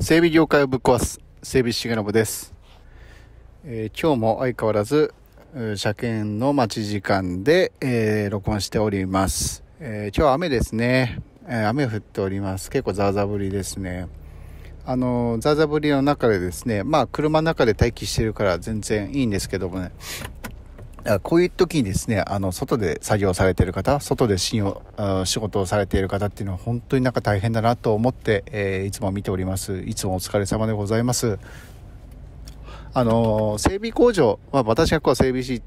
整備業界をぶっ壊す整備士グラムです、えー、今日も相変わらず車検の待ち時間で、えー、録音しております、えー、今日は雨ですね、え雨降っております結構ザーザー降りですねあのザーザー降りの中でですねまあ車の中で待機してるから全然いいんですけどもねこういう時にですね、あの、外で作業されている方、外でシを、仕事をされている方っていうのは本当になんか大変だなと思って、えー、いつも見ております。いつもお疲れ様でございます。あの、整備工場、まあ、私がこう整備士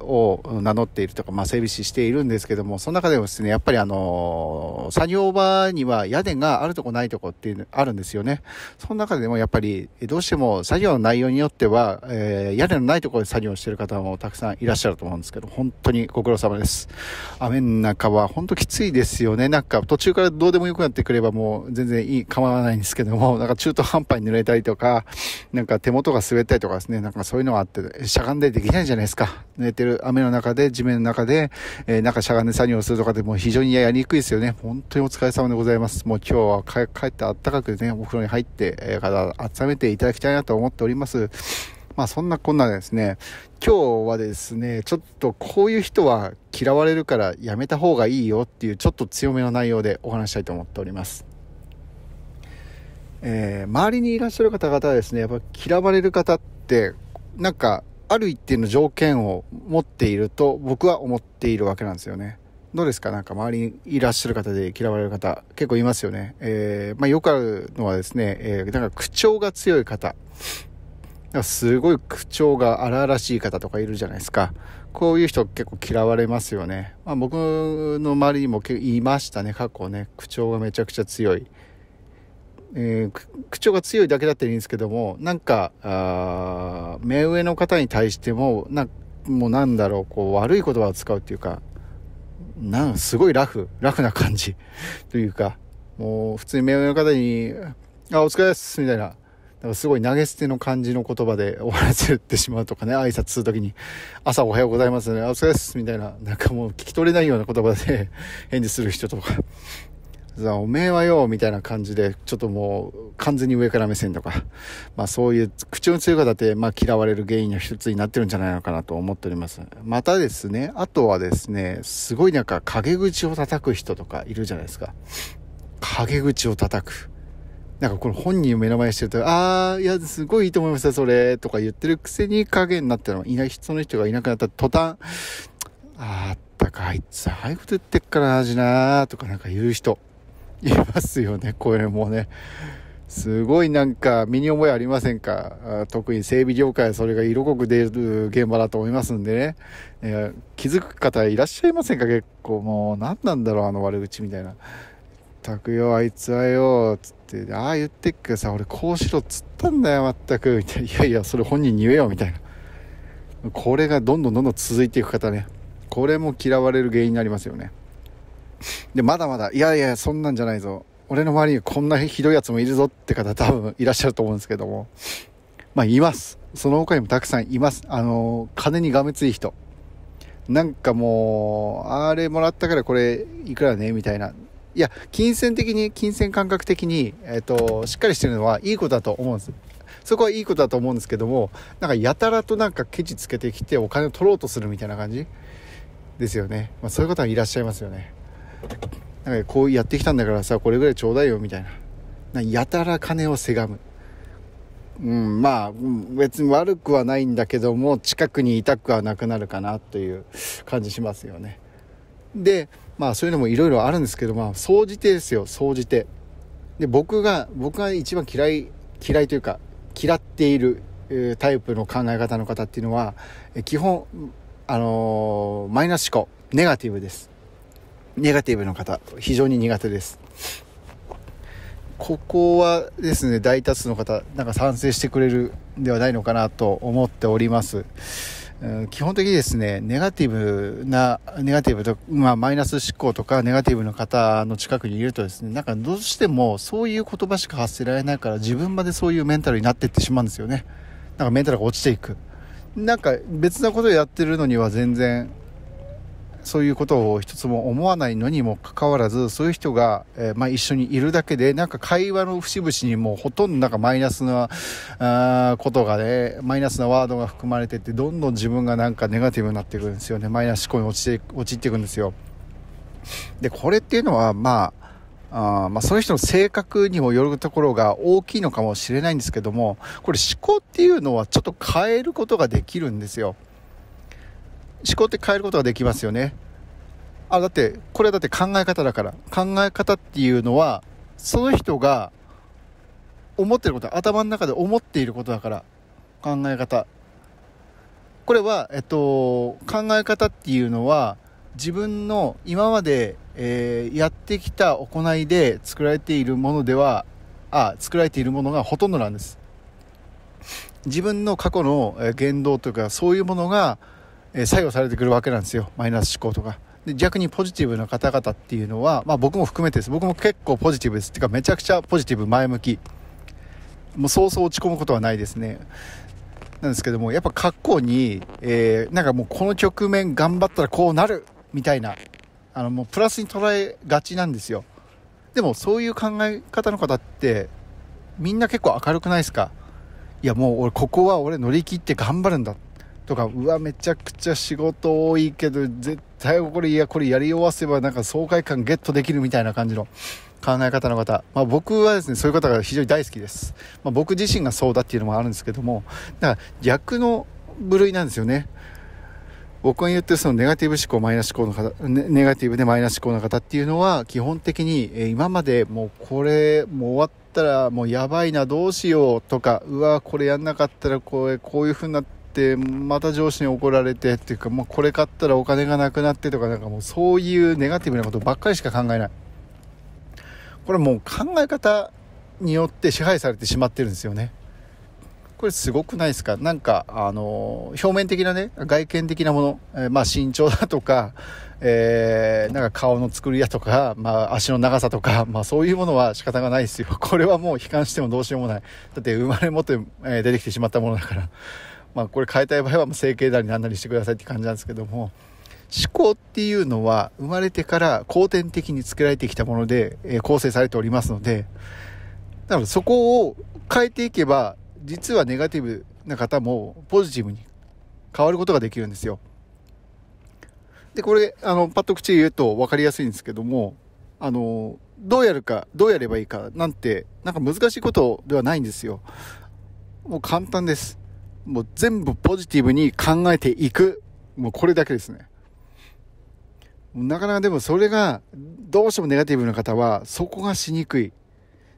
を名乗っているとか、まあ、整備士しているんですけども、その中でもですね、やっぱりあの、作業場には屋根があるとこないとこっていうのあるんですよね。その中でもやっぱり、どうしても作業の内容によっては、えー、屋根のないとこで作業している方もたくさんいらっしゃると思うんですけど、本当にご苦労様です。雨の中は本当きついですよね。なんか途中からどうでもよくなってくればもう全然いい、構わないんですけども、なんか中途半端に濡れたりとか、なんか手元が滑ったりとかですね、なんかそういうのがあって、しゃがんでできないじゃないですか。寝てる雨の中で、地面の中で、えー、なんかしゃがんで作業するとかでも非常にやりにくいですよね。本当にお疲れ様でございます。もう今日は帰ってあったかくね、お風呂に入って、え体温めていただきたいなと思っております。まあそんなこんなですね、今日はですね、ちょっとこういう人は嫌われるからやめた方がいいよっていうちょっと強めの内容でお話したいと思っております。えー、周りにいらっしゃる方々はですね、やっぱ嫌われる方って、なんかある一定の条件を持っていると僕は思っているわけなんですよね。どうですかなんか周りにいらっしゃる方で嫌われる方結構いますよね。えー、まあよくあるのはですね、えー、なんか口調が強い方。すごい口調が荒々しい方とかいるじゃないですか。こういう人結構嫌われますよね。まあ僕の周りにもいましたね、過去ね。口調がめちゃくちゃ強い。えー、口調が強いだけだったらいいんですけども、なんか、あ目上の方に対しても、な、もうなんだろう、こう、悪い言葉を使うっていうか、なん、すごいラフ、ラフな感じ というか、もう、普通に目上の方に、あ、お疲れです、みたいな。なんかすごい投げ捨ての感じの言葉で 終わらせてしまうとかね、挨拶するときに、朝おはようございますね、お疲れです、みたいな、なんかもう聞き取れないような言葉で 返事する人とか、おめえはよ、みたいな感じで、ちょっともう完全に上から目線とか、まあそういう口の強い方って、まあ嫌われる原因の一つになってるんじゃないのかなと思っております。またですね、あとはですね、すごいなんか陰口を叩く人とかいるじゃないですか。陰口を叩く。なんかこれ本人を目の前にしてると、ああ、いや、すごいいいと思いました、それ、とか言ってるくせに影になったの、いない、その人がいなくなった途端、あったか、あいつ、ああいうこと言ってっからな、味なとかなんか言う人。いますよね、これもね。すごいなんか身に覚えありませんか特に整備業界はそれが色濃く出る現場だと思いますんでね。え気づく方いらっしゃいませんか結構もう何なんだろうあの悪口みたいな。たくよ、あいつはよ、っつって、ああ言ってっけさ、俺こうしろっつったんだよ、まったく。みたいな。いやいや、それ本人に言えよ、みたいな。これがどんどんどんどん続いていく方ね。これも嫌われる原因になりますよね。で、まだまだ、いやいや、そんなんじゃないぞ。俺の周りにこんなひどいやつもいるぞって方多分いらっしゃると思うんですけども。まあ、います。その他にもたくさんいます。あの、金にがめつい人。なんかもう、あれもらったからこれいくらねみたいな。いや、金銭的に、金銭感覚的に、えっ、と、しっかりしてるのはいいことだと思うんです。そこはいいことだと思うんですけども、なんかやたらとなんかケチつけてきてお金を取ろうとするみたいな感じですよね。まあそういう方はいらっしゃいますよね。なんかこうやってきたんだからさこれぐらいちょうだいよみたいなやたら金をせがむうんまあ別に悪くはないんだけども近くにいたくはなくなるかなという感じしますよねでまあそういうのもいろいろあるんですけどまあ総じてですよ総じてで僕が僕が一番嫌い嫌いというか嫌っているタイプの考え方の方っていうのは基本あのー、マイナス思考ネガティブですネガティブの方、非常に苦手です。ここはですね、大多数の方、なんか賛成してくれるではないのかなと思っております。基本的にですね、ネガティブな、ネガティブと、まあ、マイナス思考とか、ネガティブの方の近くにいるとですね、なんかどうしてもそういう言葉しか発せられないから、自分までそういうメンタルになっていってしまうんですよね。なんかメンタルが落ちていく。なんか別なことをやってるのには全然そういうことを一つも思わないのにもかかわらず、そういう人が、えー、まあ、一緒にいるだけで、なんか会話の節々にもうほとんどなんかマイナスな、あことがね、マイナスなワードが含まれてて、どんどん自分がなんかネガティブになってくるんですよね。マイナス思考に陥って陥っていくんですよ。で、これっていうのは、まあ、あまあ、その人の性格にもよるところが大きいのかもしれないんですけども、これ思考っていうのはちょっと変えることができるんですよ。思考って変えることができますよね。あ、だって、これだって考え方だから。考え方っていうのは、その人が思ってること、頭の中で思っていることだから。考え方。これは、えっと、考え方っていうのは、自分の今まで、えー、やってきた行いで作られているものでは、あ、作られているものがほとんどなんです。自分の過去の言動というかそういうものがえ作用されてくるわけなんですよマイナス思考とか。で逆にポジティブな方々っていうのは、まあ、僕も含めてです僕も結構ポジティブですっていうかめちゃくちゃポジティブ前向きもうそうそう落ち込むことはないですねなんですけどもやっぱ過去に、えー、なんかもうこの局面頑張ったらこうなるみたいなあのもうプラスに捉えがちなんですよでもそういう考え方の方ってみんな結構明るくないですかいやもう俺ここは俺乗り切って頑張るんだっとか、うわ、めちゃくちゃ仕事多いけど、絶対これ、いや、これやり終わせばなんか爽快感ゲットできるみたいな感じの考え方の方。まあ僕はですね、そういう方が非常に大好きです。まあ僕自身がそうだっていうのもあるんですけども、だから逆の部類なんですよね。僕が言ってるそのネガティブ思考、マイナス思考の方、ネガティブでマイナス思考の方っていうのは、基本的に、え今までもうこれ、もう終わったらもうやばいな、どうしようとか、うわ、これやんなかったらこうこういう風になって、ってまた上司に怒られてっていうかもうこれ買ったらお金がなくなってとかなんかもうそういうネガティブなことばっかりしか考えないこれもう考え方によって支配されてしまってるんですよねこれすごくないですかなんか、あの表面的なね、外見的なもの、えー、まあ身長だとか、えー、なんか顔の作りだとか、まあ足の長さとか、まあそういうものは仕方がないですよ。これはもう悲観してもどうしようもない。だって生まれ持って、え出てきてしまったものだから。まあこれ変えたい場合は整形なり何なりしてくださいって感じなんですけども思考っていうのは生まれてから後天的に作られてきたもので、え構成されておりますのでだからそこを変えていけば実はネガティブな方もポジティブに変わることができるんですよ。でこれあのパッと口で言うと分かりやすいんですけどもあのどうやるかどうやればいいかなんてなんか難しいことではないんですよ。もう簡単です。もう全部ポジティブに考えていく。もうこれだけですね。なかなかでもそれが、どうしてもネガティブな方は、そこがしにくい。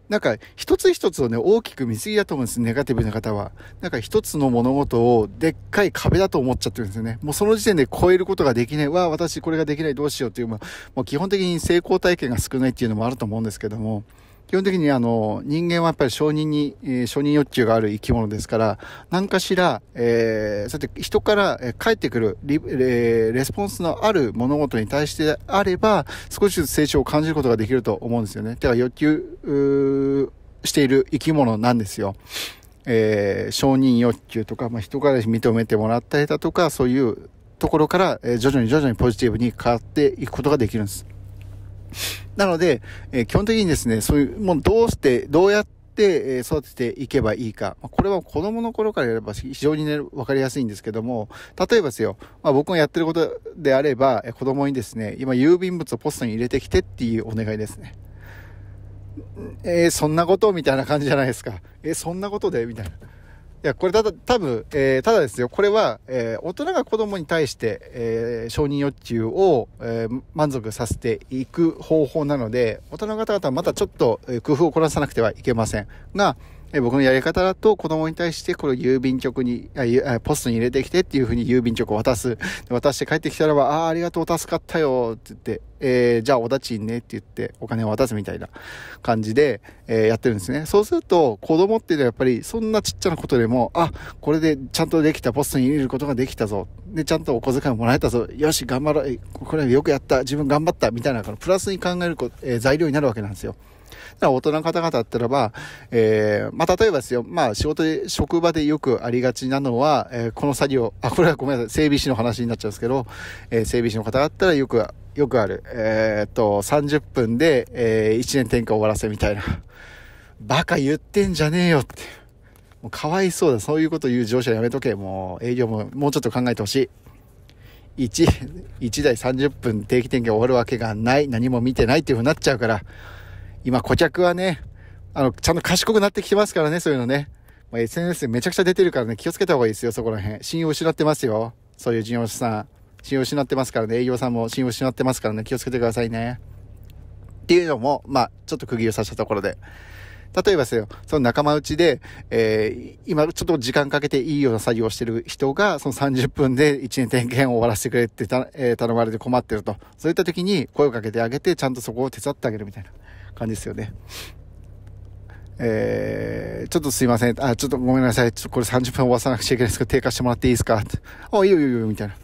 なんか、一つ一つをね、大きく見過ぎだと思うんです、ネガティブな方は。なんか一つの物事を、でっかい壁だと思っちゃってるんですよね。もうその時点で超えることができない。わあ、私これができない、どうしようっていう、まもう基本的に成功体験が少ないっていうのもあると思うんですけども。基本的にあの、人間はやっぱり承認に、えー、承認欲求がある生き物ですから、何かしら、えー、て人から返ってくるリ、レスポンスのある物事に対してあれば、少しずつ成長を感じることができると思うんですよね。だから欲求、している生き物なんですよ。えー、承認欲求とか、まあ、人から認めてもらったりだとか、そういうところから、えー、徐々に徐々にポジティブに変わっていくことができるんです。なので、えー、基本的にですね、そういう、もうどうして、どうやって、育てていけばいいか。これは子供の頃からやれば非常にね、わかりやすいんですけども、例えばですよ、まあ、僕がやってることであれば、子供にですね、今郵便物をポストに入れてきてっていうお願いですね。えー、そんなことみたいな感じじゃないですか。えー、そんなことでみたいな。いや、これただ、多分、えー、ただですよ、これは、えー、大人が子供に対して、えー、承認欲求を、えー、満足させていく方法なので、大人の方々はまたちょっと、えー、工夫を凝らさなくてはいけません。が、え僕のやり方だと子供に対してこれを郵便局にあ、ポストに入れてきてっていうふうに郵便局を渡す。渡して帰ってきたらば、ああ、ありがとう、助かったよって言って、えー、じゃあお立ちんねって言ってお金を渡すみたいな感じで、えー、やってるんですね。そうすると子供っていうのはやっぱりそんなちっちゃなことでも、あ、これでちゃんとできた、ポストに入れることができたぞ。で、ちゃんとお小遣いもらえたぞ。よし、頑張ろう。これよくやった。自分頑張った。みたいな、プラスに考える、えー、材料になるわけなんですよ。大人の方々だったらば、えー、まあ、例えばですよ、まあ、仕事で、職場でよくありがちなのは、えー、この作業、あ、これはごめんなさい、整備士の話になっちゃうんですけど、えー、整備士の方だったらよく、よくある、えっと、30分で、え1年転換終わらせみたいな。バカ言ってんじゃねえよって。もうかわいそうだ。そういうこと言う上司はやめとけ。もう営業ももうちょっと考えてほしい。1、1台30分定期点検終わるわけがない。何も見てないっていうふうになっちゃうから。今顧客はね、あの、ちゃんと賢くなってきてますからね、そういうのね。まあ、SNS めちゃくちゃ出てるからね、気をつけた方がいいですよ、そこら辺。信用失ってますよ。そういう事業者さん。信用失ってますからね、営業さんも信用失ってますからね、気をつけてくださいね。っていうのも、まあ、ちょっと釘を刺したところで。例えばですよ、その仲間内で、えー、今ちょっと時間かけていいような作業をしてる人が、その30分で1年点検を終わらせてくれってた、えー、頼まれて困ってると。そういった時に声をかけてあげて、ちゃんとそこを手伝ってあげるみたいな。感じですよね。えー、ちょっとすいません。あ、ちょっとごめんなさい。ちょっとこれ30分終わさなくちゃいけないですけど、低下してもらっていいですかって。あ、いいよいいよいいよ、みたいな。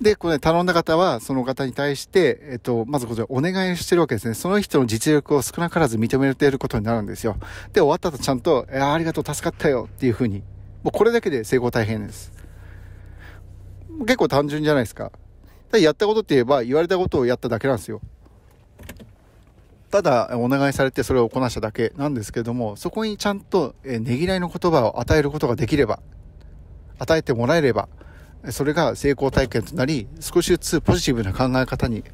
で、これ、頼んだ方は、その方に対して、えっと、まずこちらお願いしてるわけですね。その人の実力を少なからず認めていることになるんですよ。で、終わったとちゃんと、えー、ありがとう、助かったよっていうふうに。もうこれだけで成功大変です。結構単純じゃないですか。やったことって言えば、言われたことをやっただけなんですよ。ただお願いされてそれをこなしただけなんですけども、そこにちゃんとねぎらいの言葉を与えることができれば、与えてもらえれば、それが成功体験となり、少しずつポジティブな考え方に、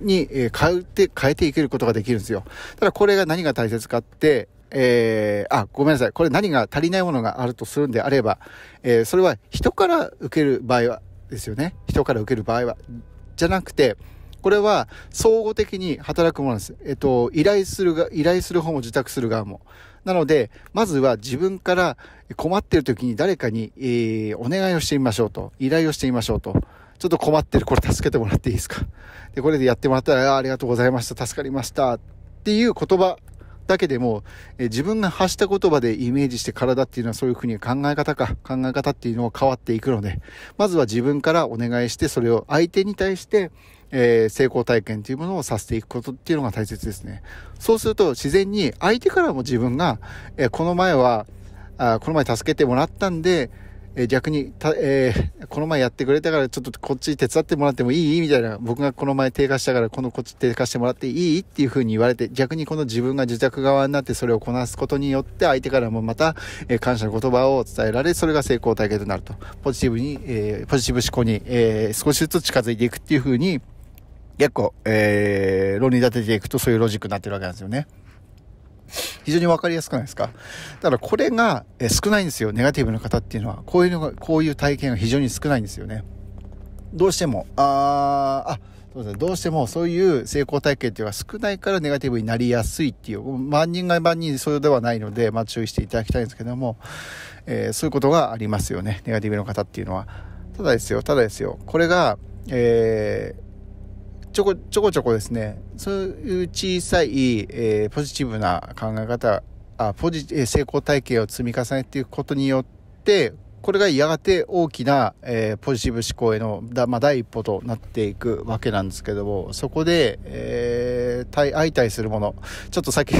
に変えて、変えていけることができるんですよ。ただこれが何が大切かって、えー、あ、ごめんなさい。これ何が足りないものがあるとするんであれば、えー、それは人から受ける場合は、ですよね。人から受ける場合は。じゃなくて、これは相互的に働くものです。えっと、依頼するが、依頼する方も自宅する側も。なので、まずは自分から困っている時に誰かに、えー、お願いをしてみましょうと。依頼をしてみましょうと。ちょっと困ってる。これ助けてもらっていいですか。で、これでやってもらったら、ありがとうございました。助かりました。っていう言葉だけでも、え自分が発した言葉でイメージして体っていうのはそういうふうに考え方か、考え方っていうのは変わっていくので、まずは自分からお願いして、それを相手に対して、えー、成功体験というものをさせていくことっていうのが大切ですね。そうすると自然に相手からも自分が、えー、この前は、あこの前助けてもらったんで、えー、逆にた、えー、この前やってくれたからちょっとこっち手伝ってもらってもいいみたいな、僕がこの前低下したからこのこっち低下してもらっていいっていうふうに言われて、逆にこの自分が自宅側になってそれをこなすことによって相手からもまた、えー、感謝の言葉を伝えられ、それが成功体験となると。ポジティブに、えー、ポジティブ思考に、えー、少しずつ近づいていくっていうふうに、結構、えー、論理立てていくとそういうロジックになってるわけなんですよね。非常に分かりやすくないですかだからこれが、え少ないんですよ。ネガティブの方っていうのは。こういうのが、こういう体験が非常に少ないんですよね。どうしても、ああ、そうですね。どうしてもそういう成功体験っていうのは少ないからネガティブになりやすいっていう、万人が万人それではないので、まあ注意していただきたいんですけども、えー、そういうことがありますよね。ネガティブの方っていうのは。ただですよ、ただですよ。これが、えーちょこちょこちょこですね、そういう小さい、えー、ポジティブな考え方、あポジ成功体系を積み重ねていくことによって、これがやがて大きな、えー、ポジティブ思考へのだ、まあ、第一歩となっていくわけなんですけども、そこで、えー、対相対するもの、ちょっとさっき、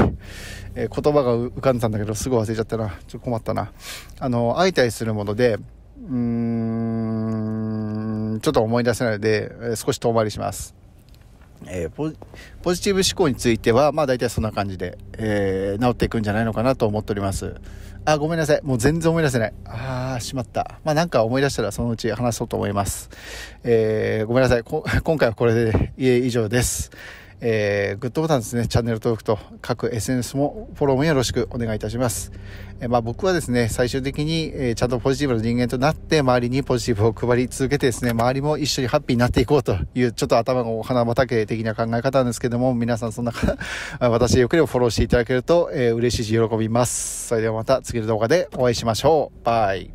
えー、言葉が浮かんでたんだけど、すぐ忘れちゃったな。ちょっと困ったな。あの、相対するもので、うーん、ちょっと思い出せないので、少し遠回りします。えー、ポジティブ思考については、まあ大体そんな感じで、えー、治っていくんじゃないのかなと思っております。あ、ごめんなさい。もう全然思い出せない。あー、しまった。まあなんか思い出したらそのうち話そうと思います。えー、ごめんなさい。今回はこれで以上です。えー、グッドボタンですね、チャンネル登録と各 SNS もフォローもよろしくお願いいたします。えー、まあ、僕はですね、最終的に、えー、ちゃんとポジティブな人間となって、周りにポジティブを配り続けてですね、周りも一緒にハッピーになっていこうという、ちょっと頭がお花畑的な考え方なんですけども、皆さんそんな、私よければフォローしていただけると、えー、嬉しいし喜びます。それではまた次の動画でお会いしましょう。バイ。